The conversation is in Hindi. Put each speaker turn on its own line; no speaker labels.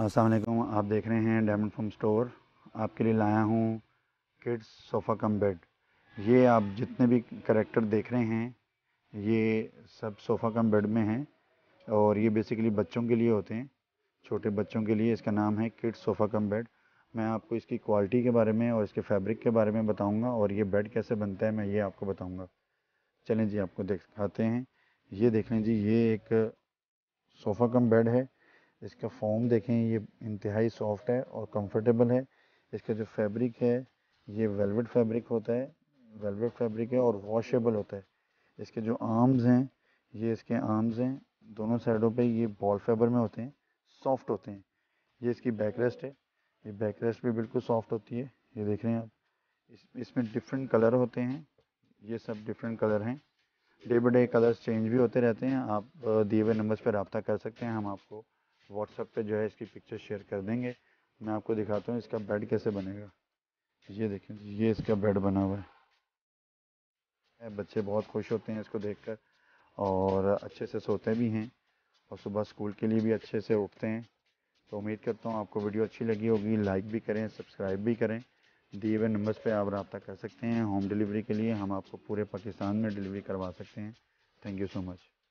असलकुम आप देख रहे हैं डायमंड फॉर्म स्टोर आपके लिए लाया हूँ किड्स सोफ़ा कम बेड ये आप जितने भी करेक्टर देख रहे हैं ये सब सोफ़ा कम बेड में हैं और ये बेसिकली बच्चों के लिए होते हैं छोटे बच्चों के लिए इसका नाम है किड्स सोफ़ा कम बेड मैं आपको इसकी क्वालिटी के बारे में और इसके फैब्रिक के बारे में बताऊँगा और ये बेड कैसे बनता है मैं ये आपको बताऊँगा चलें जी आपको दिखाते हैं ये देख लें जी ये एक सोफ़ा कम बेड है इसका फॉर्म देखें ये इंतहाई सॉफ्ट है और कंफर्टेबल है इसका जो फैब्रिक है ये वेलवेट फैब्रिक होता है वेलवेट फैब्रिक है और वॉशेबल होता है इसके जो आर्म्स हैं ये इसके आर्म्स हैं दोनों साइडों पे ये बॉल फाइबर में होते हैं सॉफ्ट होते हैं ये इसकी बैक रेस्ट है ये बैक रेस्ट भी बिल्कुल सॉफ्ट होती है ये देख रहे हैं आप इस इसमें डिफरेंट कलर होते हैं ये सब डिफरेंट कलर हैं day by day colours change भी होते रहते हैं आप दिए हुए नंबर्स पर रबता कर सकते हैं हम आपको व्हाट्सएप पे जो है इसकी पिक्चर शेयर कर देंगे मैं आपको दिखाता हूँ इसका बेड कैसे बनेगा
ये देखें ये इसका बेड बना हुआ
है बच्चे बहुत खुश होते हैं इसको कर और अच्छे से सोते भी हैं और सुबह स्कूल के लिए भी अच्छे से उठते हैं तो उम्मीद करता हूँ आपको वीडियो अच्छी लगी होगी लाइक भी करें सब्सक्राइब भी करें दिए हुए नंबर्स
पे आप रबता कर सकते हैं होम डिलीवरी के लिए हम आपको पूरे पाकिस्तान में डिलीवरी करवा सकते हैं थैंक यू सो मच